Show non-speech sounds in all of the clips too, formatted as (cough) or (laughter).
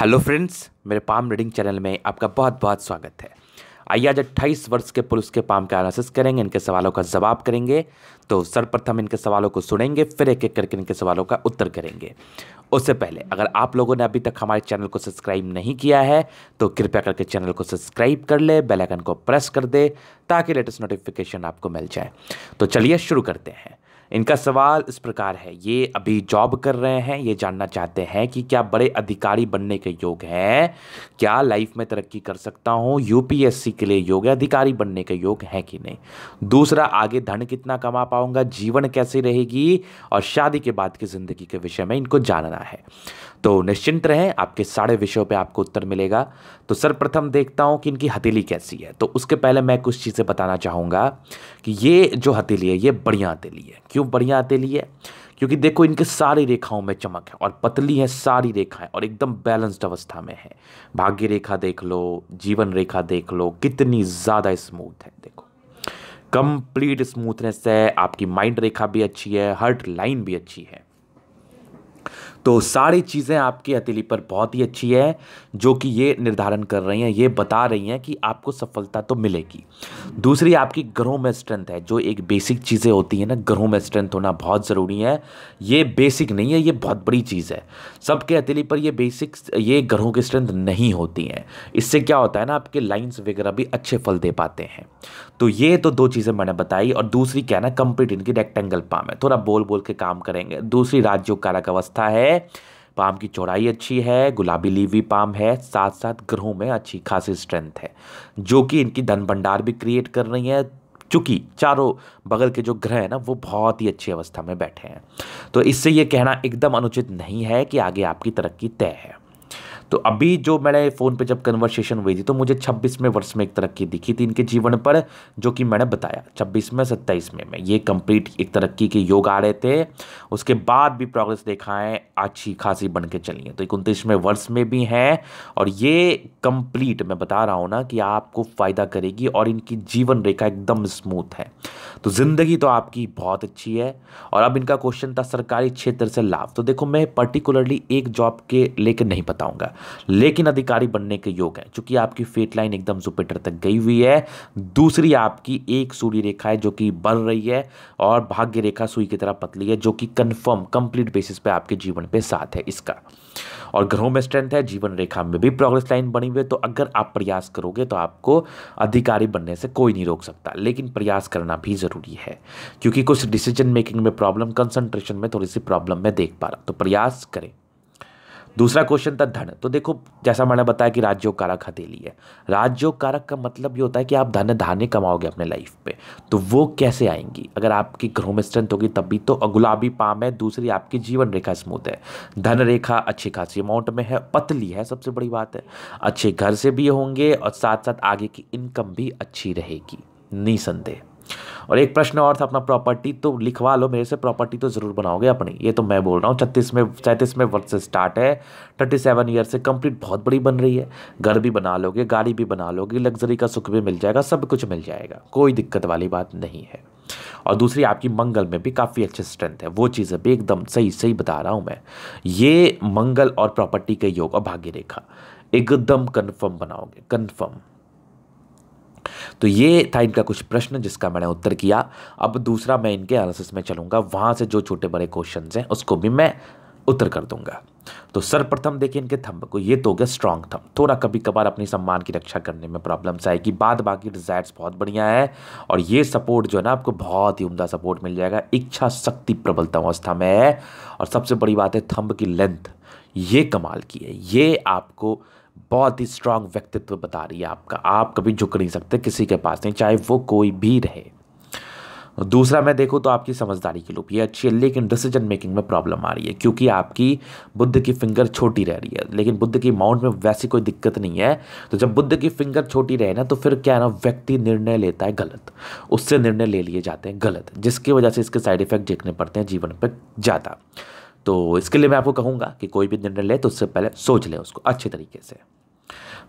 hello friends मेरे palm reading channel में आपका बहुत बहुत स्वागत है आइए आज अट्ठाईस वर्ष के पुरुष के पाम का एनालिसिस करेंगे इनके सवालों का जवाब करेंगे तो सर्वप्रथम इनके सवालों को सुनेंगे फिर एक एक करके इनके सवालों का उत्तर करेंगे उससे पहले अगर आप लोगों ने अभी तक हमारे चैनल को सब्सक्राइब नहीं किया है तो कृपया करके चैनल को सब्सक्राइब कर ले बेलाइकन को प्रेस कर दे ताकि लेटेस्ट नोटिफिकेशन आपको मिल जाए तो चलिए शुरू करते हैं इनका सवाल इस प्रकार है ये अभी जॉब कर रहे हैं ये जानना चाहते हैं कि क्या बड़े अधिकारी बनने के योग हैं क्या लाइफ में तरक्की कर सकता हूँ यूपीएससी के लिए योग है अधिकारी बनने के योग हैं कि नहीं दूसरा आगे धन कितना कमा पाऊंगा जीवन कैसे रहेगी और शादी के बाद की ज़िंदगी के विषय में इनको जानना है तो निश्चिंत रहें आपके सारे विषयों पे आपको उत्तर मिलेगा तो सर्वप्रथम देखता हूँ कि इनकी हथेली कैसी है तो उसके पहले मैं कुछ चीज़ें बताना चाहूँगा कि ये जो हथेली है ये बढ़िया हथेली है क्यों बढ़िया हथेली है क्योंकि देखो इनके सारी रेखाओं में चमक है और पतली है सारी रेखाएं और एकदम बैलेंस्ड अवस्था में है भाग्य रेखा देख लो जीवन रेखा देख लो कितनी ज़्यादा स्मूथ है देखो कंप्लीट स्मूथनेस है आपकी माइंड रेखा भी अच्छी है हर्ट लाइन भी अच्छी है तो सारी चीज़ें आपकी हथेली पर बहुत ही अच्छी है जो कि ये निर्धारण कर रही हैं ये बता रही हैं कि आपको सफलता तो मिलेगी दूसरी आपकी ग्रहों में स्ट्रेंथ है जो एक बेसिक चीज़ें होती हैं ना ग्रहों में स्ट्रेंथ होना बहुत ज़रूरी है ये बेसिक नहीं है ये बहुत बड़ी चीज़ है सबके हथेली पर ये बेसिक ये ग्रहों की स्ट्रेंथ नहीं होती हैं इससे क्या होता है ना आपके लाइन्स वगैरह भी अच्छे फल दे पाते हैं तो ये तो दो चीज़ें मैंने बताई और दूसरी क्या है ना कंप्लीट इनकी रेक्टेंगल पाम है थोड़ा बोल बोल के काम करेंगे दूसरी राज्यों कारक अवस्था है है पाम की चौड़ाई अच्छी है गुलाबी लीवी पाम है साथ साथ ग्रहों में अच्छी खासी स्ट्रेंथ है जो कि इनकी धन भंडार भी क्रिएट कर रही है चूँकि चारों बगल के जो ग्रह हैं ना वो बहुत ही अच्छी अवस्था में बैठे हैं तो इससे ये कहना एकदम अनुचित नहीं है कि आगे आपकी तरक्की तय है तो अभी जो मैंने फ़ोन पे जब कन्वर्सेशन हुई थी तो मुझे 26वें वर्ष में एक तरक्की दिखी थी इनके जीवन पर जो कि मैंने बताया 26 में 27 में, में ये कंप्लीट एक तरक्की के योग आ रहे थे उसके बाद भी प्रोग्रेस देखा है अच्छी खासी बन के चली है तो एक उनतीसवें वर्ष में भी हैं और ये कंप्लीट मैं बता रहा हूँ ना कि आपको फ़ायदा करेगी और इनकी जीवन रेखा एकदम स्मूथ है तो ज़िंदगी तो आपकी बहुत अच्छी है और अब इनका क्वेश्चन था सरकारी क्षेत्र से लाभ तो देखो मैं पर्टिकुलरली एक जॉब के लेकर नहीं बताऊँगा लेकिन अधिकारी बनने के योग है चूंकि आपकी फेट लाइन एकदम जुपिटर तक गई हुई है दूसरी आपकी एक सूर्य रेखा है जो कि बढ़ रही है और भाग्य रेखा सुई की तरह पतली है जो कि कन्फर्म कंप्लीट बेसिस पे आपके जीवन पे साथ है इसका और ग्रहों में स्ट्रेंथ है जीवन रेखा में भी प्रोग्रेस लाइन बनी हुई है तो अगर आप प्रयास करोगे तो आपको अधिकारी बनने से कोई नहीं रोक सकता लेकिन प्रयास करना भी ज़रूरी है क्योंकि कुछ डिसीजन मेकिंग में प्रॉब्लम कंसंट्रेशन में थोड़ी सी प्रॉब्लम मैं देख पा रहा तो प्रयास करें दूसरा क्वेश्चन था धन तो देखो जैसा मैंने बताया कि राजयोग कारक हथेली है राजयोग कारक का मतलब ये होता है कि आप धन धाने कमाओगे अपने लाइफ पे तो वो कैसे आएंगी अगर आपकी ग्रहों में स्ट्रेंथ होगी तब भी तो गुलाबी पाम है दूसरी आपकी जीवन रेखा स्मूथ है धन रेखा अच्छी खासी अमाउंट में है पतली है सबसे बड़ी बात है अच्छे घर से भी होंगे और साथ साथ आगे की इनकम भी अच्छी रहेगी निसंदेह और एक प्रश्न और था अपना प्रॉपर्टी तो लिखवा लो मेरे से प्रॉपर्टी तो ज़रूर बनाओगे अपनी ये तो मैं बोल रहा हूँ छत्तीस में सैंतीस में वर्ष से स्टार्ट है थर्टी सेवन ईयर से कंप्लीट बहुत बड़ी बन रही है घर भी बना लोगे गाड़ी भी बना लोगे लग्जरी का सुख भी मिल जाएगा सब कुछ मिल जाएगा कोई दिक्कत वाली बात नहीं है और दूसरी आपकी मंगल में भी काफ़ी अच्छे स्ट्रेंथ है वो चीज़ें भी एकदम सही सही बता रहा हूँ मैं ये मंगल और प्रॉपर्टी के योग और भाग्य रेखा एकदम कन्फर्म बनाओगे कन्फर्म तो ये था इनका कुछ प्रश्न जिसका मैंने उत्तर किया अब दूसरा मैं इनके एनालिसिस में चलूँगा वहाँ से जो छोटे बड़े क्वेश्चन हैं उसको भी मैं उत्तर कर दूंगा तो सर्वप्रथम देखिए इनके थंब को ये तो हो गया स्ट्रॉन्ग थंब थोड़ा कभी कभार अपने सम्मान की रक्षा करने में प्रॉब्लम्स आएगी बाद बाकी डिज़ायर्स बहुत बढ़िया है और ये सपोर्ट जो है ना आपको बहुत ही उम्दा सपोर्ट मिल जाएगा इच्छा शक्ति प्रबलता अवस्था में है और सबसे बड़ी बात है थंब की लेंथ ये कमाल की है ये आपको बहुत ही स्ट्रांग व्यक्तित्व बता रही है आपका आप कभी झुक नहीं सकते किसी के पास नहीं चाहे वो कोई भी रहे दूसरा मैं देखूँ तो आपकी समझदारी की लूप ये अच्छी है लेकिन डिसीजन मेकिंग में प्रॉब्लम आ रही है क्योंकि आपकी बुद्ध की फिंगर छोटी रह रही है लेकिन बुद्ध की माउंट में वैसी कोई दिक्कत नहीं है तो जब बुद्ध की फिंगर छोटी रहे ना तो फिर क्या है ना व्यक्ति निर्णय लेता है गलत उससे निर्णय ले लिए जाते हैं गलत जिसकी वजह से इसके साइड इफेक्ट देखने पड़ते हैं जीवन पर ज़्यादा तो इसके लिए मैं आपको कहूँगा कि कोई भी निर्णय ले तो उससे पहले सोच लें उसको अच्छे तरीके से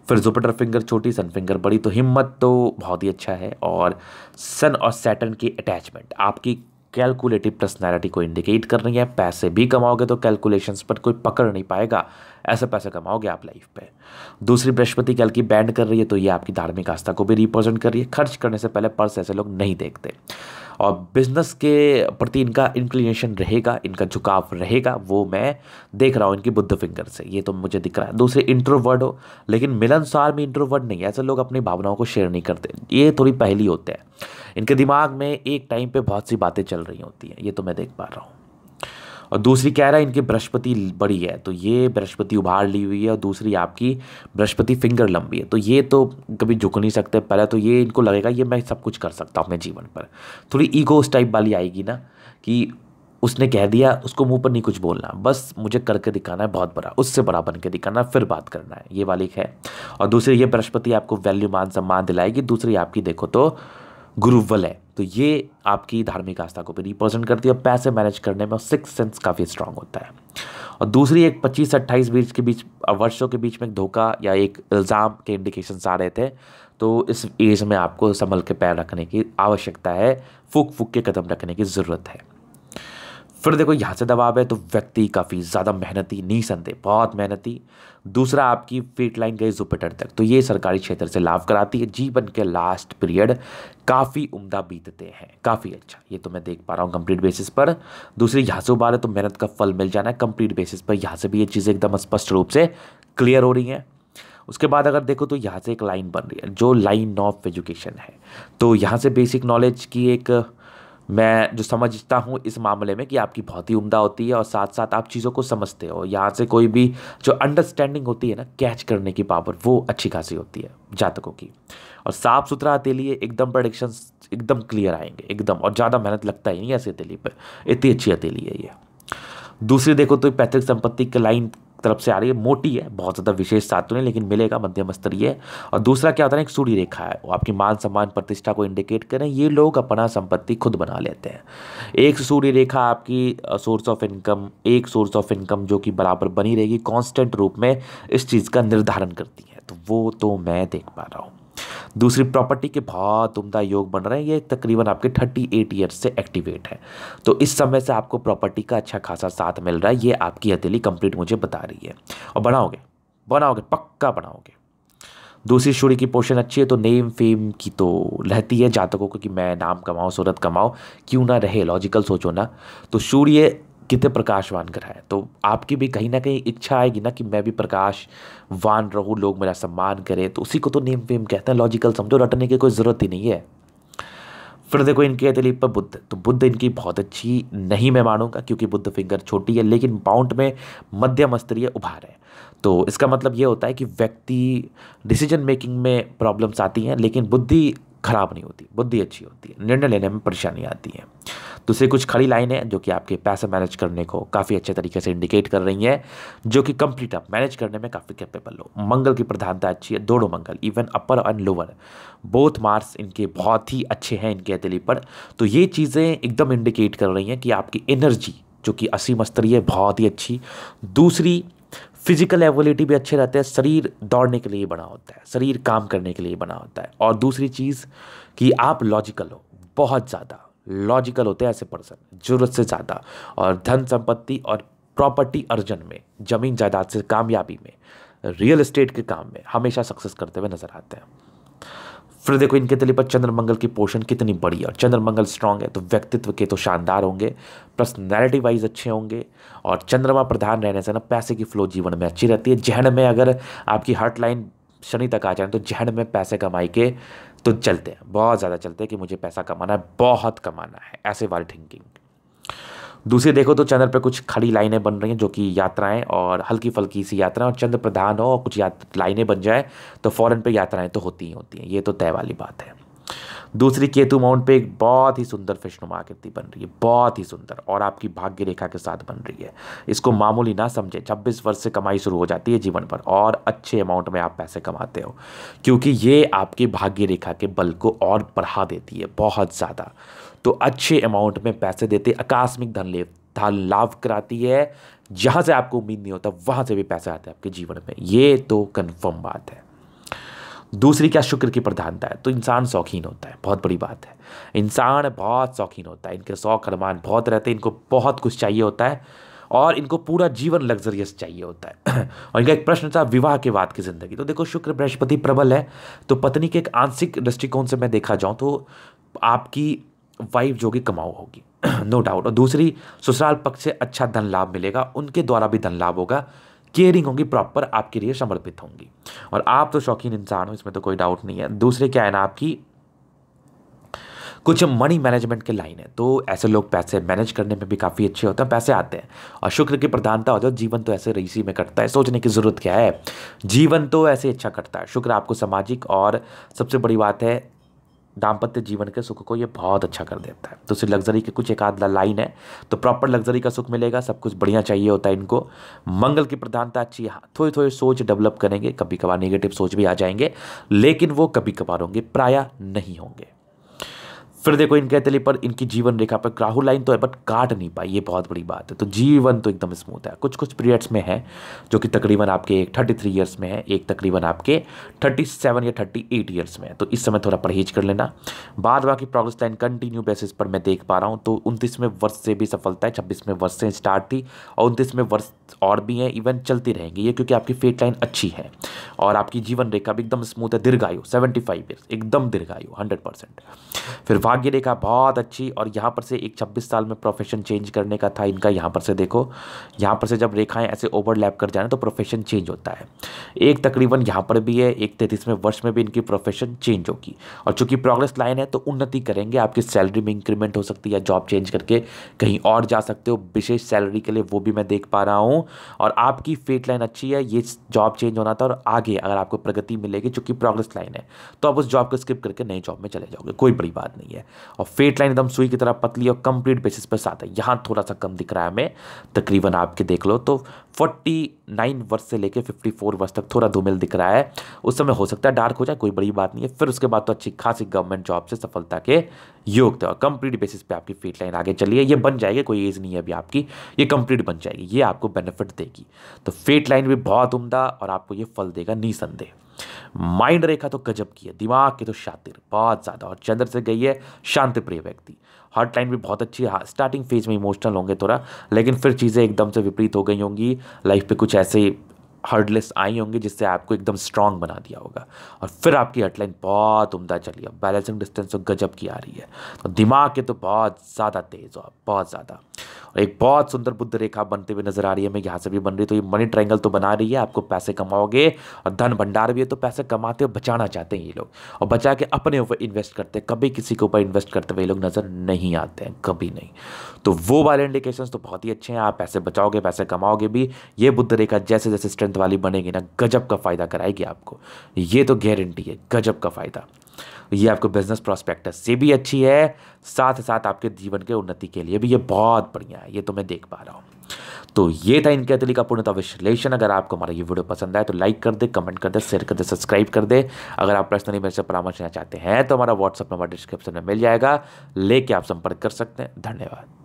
फिर जुपिटर फिंगर छोटी सन फिंगर बड़ी तो हिम्मत तो बहुत ही अच्छा है और सन और सैटर्न की अटैचमेंट आपकी कैलकुलेटिव पर्सनैलिटी को इंडिकेट कर रही है पैसे भी कमाओगे तो कैलकुलेशंस पर कोई पकड़ नहीं पाएगा ऐसे पैसे कमाओगे आप लाइफ पे दूसरी बृहस्पति कल की बैंड कर रही है तो ये आपकी धार्मिक आस्था को भी रिप्रेजेंट कर रही है खर्च करने से पहले पर्स ऐसे लोग नहीं देखते और बिज़नेस के प्रति इनका इंक्लिनेशन रहेगा इनका झुकाव रहेगा वो मैं देख रहा हूँ इनकी बुद्ध फिंगर से ये तो मुझे दिख रहा है दूसरे इंट्रोवर्ड हो लेकिन मिलनसार में इंट्रोवर्ड नहीं है ऐसे लोग अपनी भावनाओं को शेयर नहीं करते ये थोड़ी पहली होते हैं इनके दिमाग में एक टाइम पर बहुत सी बातें चल रही होती हैं ये तो मैं देख पा रहा हूँ और दूसरी कह रहा है इनकी बृहस्पति बड़ी है तो ये बृहस्पति उभार ली हुई है और दूसरी आपकी बृहस्पति फिंगर लंबी है तो ये तो कभी झुक नहीं सकते पहले तो ये इनको लगेगा ये मैं सब कुछ कर सकता हूँ अपने जीवन पर थोड़ी ईगो उस टाइप वाली आएगी ना कि उसने कह दिया उसको मुंह पर नहीं कुछ बोलना बस मुझे करके दिखाना है बहुत बड़ा उससे बड़ा बन के दिखाना फिर बात करना है ये वाली है और दूसरी ये बृहस्पति आपको वैल्यू मान सम्मान दिलाएगी दूसरी आपकी देखो तो गुरुवल है तो ये आपकी धार्मिक आस्था को भी रिप्रेजेंट करती है और पैसे मैनेज करने में सिक्स सेंस काफ़ी स्ट्रांग होता है और दूसरी एक पच्चीस से अट्ठाईस बीच के बीच वर्षों के बीच में एक धोखा या एक इल्ज़ाम के इंडिकेशन आ रहे थे तो इस एज में आपको संभल के पैर रखने की आवश्यकता है फूक फूक के कदम रखने की ज़रूरत है फिर देखो यहाँ से दबाव है तो व्यक्ति काफ़ी ज़्यादा मेहनती नहीं निसंदेह बहुत मेहनती दूसरा आपकी फीट लाइन गई जुपिटर तक तो ये सरकारी क्षेत्र से लाभ कराती है जीवन के लास्ट पीरियड काफ़ी उम्दा बीतते हैं काफ़ी अच्छा ये तो मैं देख पा रहा हूँ कंप्लीट बेसिस पर दूसरी यहाँ से उबार है तो मेहनत का फल मिल जाना है कंप्लीट बेसिस पर यहाँ से भी ये चीज़ें एकदम स्पष्ट रूप से क्लियर हो रही हैं उसके बाद अगर देखो तो यहाँ से एक लाइन बन रही है जो लाइन ऑफ एजुकेशन है तो यहाँ से बेसिक नॉलेज की एक मैं जो समझता हूँ इस मामले में कि आपकी बहुत ही उम्दा होती है और साथ साथ आप चीज़ों को समझते हो यहाँ से कोई भी जो अंडरस्टैंडिंग होती है ना कैच करने की पावर वो अच्छी खासी होती है जातकों की और साफ़ सुथरा हथेली है एकदम प्रडिक्शन एकदम क्लियर आएंगे एकदम और ज़्यादा मेहनत लगता ही नहीं ऐसी हथेली पर इतनी अच्छी हथेली है ये दूसरी देखो तो पैतृक संपत्ति क्लाइंट लाइन तरफ से आ रही है मोटी है बहुत ज़्यादा विशेष साथ तो नहीं लेकिन मिलेगा मध्यम स्तरीय और दूसरा क्या होता है एक सूढ़ी रेखा है वो आपकी मान सम्मान प्रतिष्ठा को इंडिकेट करें ये लोग अपना संपत्ति खुद बना लेते हैं एक सूर्य रेखा आपकी सोर्स ऑफ इनकम एक सोर्स ऑफ इनकम जो कि बराबर बनी रहेगी कॉन्स्टेंट रूप में इस चीज़ का निर्धारण करती है तो वो तो मैं देख पा रहा हूँ दूसरी प्रॉपर्टी के बहुत उम्दा योग बन रहे हैं ये तकरीबन आपके थर्टी एट ईयर्स से एक्टिवेट है तो इस समय से आपको प्रॉपर्टी का अच्छा खासा साथ मिल रहा है ये आपकी हथेली कंप्लीट मुझे बता रही है और बनाओगे बनाओगे पक्का बनाओगे दूसरी सूर्य की पोषण अच्छी है तो नेम फेम की तो रहती है जातकों को कि मैं नाम कमाऊँ सूरत कमाऊँ क्यों ना रहे लॉजिकल सोचो ना तो सूर्य कितने प्रकाशवान कराए तो आपकी भी कहीं ना कहीं इच्छा आएगी ना कि मैं भी प्रकाशवान रहूँ लोग मेरा सम्मान करें तो उसी को तो नेम फेम कहते हैं लॉजिकल समझो रटने की कोई ज़रूरत ही नहीं है फिर देखो इनकी अतलीफ पर बुद्ध तो बुद्ध इनकी बहुत अच्छी नहीं मैं मानूंगा क्योंकि बुद्ध फिंगर छोटी है लेकिन माउंट में मध्यम स्तरीय उभार है तो इसका मतलब ये होता है कि व्यक्ति डिसीजन मेकिंग में प्रॉब्लम्स आती हैं लेकिन बुद्धि खराब नहीं होती बुद्धि अच्छी होती है निर्णय लेने में परेशानी आती है दूसरी कुछ खड़ी लाइनें जो कि आपके पैसे मैनेज करने को काफ़ी अच्छे तरीके से इंडिकेट कर रही हैं जो कि कंप्लीट आप मैनेज करने में काफ़ी कैपेबल हो मंगल की प्रधानता अच्छी है दोनों मंगल even upper and lower both Mars इनके बहुत ही अच्छे हैं इनके हथेली पर तो ये चीज़ें एकदम इंडिकेट कर रही हैं कि आपकी एनर्जी जो कि असीम स्तरीय बहुत ही अच्छी दूसरी फिजिकल एबिलिटी भी अच्छे रहते हैं शरीर दौड़ने के लिए बना होता है शरीर काम करने के लिए बना होता है और दूसरी चीज़ कि आप लॉजिकल हो बहुत ज़्यादा लॉजिकल होते हैं ऐसे पर्सन जरूरत से ज़्यादा और धन संपत्ति और प्रॉपर्टी अर्जन में ज़मीन जायदाद से कामयाबी में रियल इस्टेट के काम में हमेशा सक्सेस करते हुए नजर आते हैं फिर देखो इनके तले पर चंद्रमंगल की पोर्शन कितनी बड़ी है और चंद्रमंगल स्ट्रांग है तो व्यक्तित्व के तो शानदार होंगे पर्सनैलिटी वाइज अच्छे होंगे और चंद्रमा प्रधान रहने से ना पैसे की फ्लो जीवन में अच्छी रहती है जहन में अगर आपकी हर्ट लाइन शनि तक आ जाए तो जहन में पैसे कमाई के तो चलते हैं बहुत ज़्यादा चलते हैं कि मुझे पैसा कमाना है बहुत कमाना है ऐसे वाली थिंकिंग दूसरी देखो तो चंद्र पर कुछ खड़ी लाइनें बन रही हैं जो कि यात्राएं और हल्की फल्की सी यात्राएं और चंद्र प्रधान हो और कुछ लाइनें बन जाए तो फ़ौरन पे यात्राएं तो होती ही होती हैं ये तो तय वाली बात है दूसरी केतु माउंट पे एक बहुत ही सुंदर फिशनुमा आकृति बन रही है बहुत ही सुंदर और आपकी भाग्य रेखा के साथ बन रही है इसको मामूली ना समझे छब्बीस वर्ष से कमाई शुरू हो जाती है जीवन पर और अच्छे अमाउंट में आप पैसे कमाते हो क्योंकि ये आपकी भाग्य रेखा के बल को और बढ़ा देती है बहुत ज़्यादा तो अच्छे अमाउंट में पैसे देते आकस्मिक धन ले धन लाभ कराती है जहाँ से आपको उम्मीद नहीं होता वहाँ से भी पैसे आते हैं आपके जीवन में ये तो कन्फर्म बात है दूसरी क्या शुक्र की प्रधानता है तो इंसान शौकीन होता है बहुत बड़ी बात है इंसान बहुत शौकीन होता है इनके शौक अरमान बहुत रहते हैं इनको बहुत कुछ चाहिए होता है और इनको पूरा जीवन लग्जरियस चाहिए होता है (clears throat) और इनका एक प्रश्न था विवाह के बाद की ज़िंदगी तो देखो शुक्र बृहस्पति प्रबल है तो पत्नी के एक आंशिक दृष्टिकोण से मैं देखा जाऊँ तो आपकी वाइफ जो कि कमाऊ होगी नो (clears throat) डाउट और दूसरी ससुराल पक्ष से अच्छा धन लाभ मिलेगा उनके द्वारा भी धन लाभ होगा केयरिंग होंगी प्रॉपर आपके लिए समर्पित होंगी और आप तो शौकीन इंसान हो इसमें तो कोई डाउट नहीं है दूसरे क्या है ना आपकी कुछ मनी मैनेजमेंट के लाइन है तो ऐसे लोग पैसे मैनेज करने में भी काफ़ी अच्छे होते हैं पैसे आते हैं और शुक्र की प्रधानता होती है जीवन तो ऐसे रईसी में कटता है सोचने की ज़रूरत क्या है जीवन तो ऐसे अच्छा कटता है शुक्र आपको सामाजिक और सबसे बड़ी बात है दाम्पत्य जीवन के सुख को ये बहुत अच्छा कर देता है तो सिर्फ लग्जरी के कुछ एक आध लाइन है तो प्रॉपर लग्जरी का सुख मिलेगा सब कुछ बढ़िया चाहिए होता है इनको मंगल की प्रधानता अच्छी है थोड़ी थोड़ी सोच डेवलप करेंगे कभी कभार नेगेटिव सोच भी आ जाएंगे लेकिन वो कभी कभार होंगे प्राय नहीं होंगे फिर देखो इनके तले पर इनकी जीवन रेखा पर राहु लाइन तो है बट काट नहीं पाई ये बहुत बड़ी बात है तो जीवन तो एकदम स्मूथ है कुछ कुछ पीरियड्स में है जो कि तकरीबन आपके एक थर्टी थ्री ईयर्स में है एक तकरीबन आपके थर्टी सेवन या थर्टी एट ईयर्स में है तो इस समय थोड़ा परहेज कर लेना बाद बाकी प्रोग्रेस लाइन कंटिन्यू बेसिस पर मैं देख पा रहा हूँ तो उनतीसवें वर्ष से भी सफलता है छब्बीसवें वर्ष से स्टार्ट थी और उनतीसवें वर्ष और भी हैं इवन चलती रहेंगी ये क्योंकि आपकी फेट लाइन अच्छी है और आपकी जीवन रेखा भी एकदम स्मूथ है दीर्घायु सेवेंटी फाइव ईयर्स एकदम दीर्घायु हंड्रेड परसेंट फिर भाग्य रेखा बहुत अच्छी और यहाँ पर से एक छब्बीस साल में प्रोफेशन चेंज करने का था इनका यहाँ पर से देखो यहाँ पर से जब रेखाएं ऐसे ओवरलैप कर जाए तो प्रोफेशन चेंज होता है एक तकरीबन यहाँ पर भी है एक तैतीसवें वर्ष में भी इनकी प्रोफेशन चेंज होगी और चूंकि प्रोग्रेस लाइन है तो उन्नति करेंगे आपकी सैलरी में इंक्रीमेंट हो सकती है या जॉब चेंज करके कहीं और जा सकते हो विशेष सैलरी के लिए वो भी मैं देख पा रहा हूँ हूँ और आपकी फेट लाइन अच्छी है ये जॉब चेंज होना था और आगे अगर आपको प्रगति मिलेगी चूंकि प्रोग्रेस लाइन है तो आप उस जॉब को स्किप करके नई जॉब में चले जाओगे कोई बड़ी बात नहीं है और फेट लाइन एकदम सुई की तरह पतली और कंप्लीट बेसिस पर साथ है यहाँ थोड़ा सा कम दिख रहा है हमें तकरीबन आपके देख लो तो फोर्टी नाइन वर्ष से लेकर फिफ्टी फोर वर्ष तक थोड़ा धूमिल दिख रहा है उस समय हो सकता है डार्क हो जाए कोई बड़ी बात नहीं है फिर उसके बाद तो अच्छी खासी गवर्नमेंट जॉब से सफलता के योग था कंप्लीट बेसिस पे आपकी फीट लाइन आगे चलिए ये बन जाएगी कोई एज नहीं है अभी आपकी ये कंप्लीट बन जाएगी ये आपको बेनिफिट बेनिफिट देगी तो फेट लाइन भी बहुत उमदा और आपको ये फल देगा निसंदेह माइंड रेखा तो गजब की है दिमाग की तो शातिर बहुत ज़्यादा और चंद्र से गई है शांति प्रिय व्यक्ति हॉट लाइन भी बहुत अच्छी है स्टार्टिंग हाँ, फेज में इमोशनल होंगे थोड़ा लेकिन फिर चीज़ें एकदम से विपरीत हो गई होंगी लाइफ पे कुछ ऐसे हर्डलेस आई होंगी जिससे आपको एकदम स्ट्रांग बना दिया होगा और फिर आपकी हटलाइन बहुत उम्दा चली है बैलेंसिंग डिस्टेंस तो गजब की आ रही है तो दिमाग के तो बहुत ज़्यादा तेज़ हो आप बहुत ज़्यादा एक बहुत सुंदर बुद्ध रेखा बनते हुए नजर आ रही है हमें यहाँ से भी बन रही तो ये मनी ट्रायंगल तो बना रही है आपको पैसे कमाओगे और धन भंडार भी है तो पैसे कमाते और बचाना चाहते हैं ये लोग और बचा के अपने ऊपर इन्वेस्ट करते हैं कभी किसी के ऊपर इन्वेस्ट करते हुए ये लोग नज़र नहीं आते हैं कभी नहीं तो वो वाले इंडिकेशन तो बहुत ही अच्छे हैं आप पैसे बचाओगे पैसे कमाओगे भी ये बुद्ध रेखा जैसे जैसे स्ट्रेंथ वाली बनेगी ना गजब का फ़ायदा कराएगी आपको ये तो गारंटी है गजब का फ़ायदा ये आपको बिजनेस प्रोस्पेक्टस से भी अच्छी है साथ ही साथ आपके जीवन के उन्नति के लिए भी ये बहुत बढ़िया है ये तो मैं देख पा रहा हूँ तो ये था इनके अतली का पूर्णता विश्लेषण अगर आपको हमारा ये वीडियो पसंद आए तो लाइक कर दे कमेंट कर दे शेयर कर दे सब्सक्राइब कर दे अगर आप पर्सनली मेरे से परामर्श लेना चाहते हैं तो हमारा व्हाट्सअप नंबर डिस्क्रिप्शन में मिल जाएगा लेके आप संपर्क कर सकते हैं धन्यवाद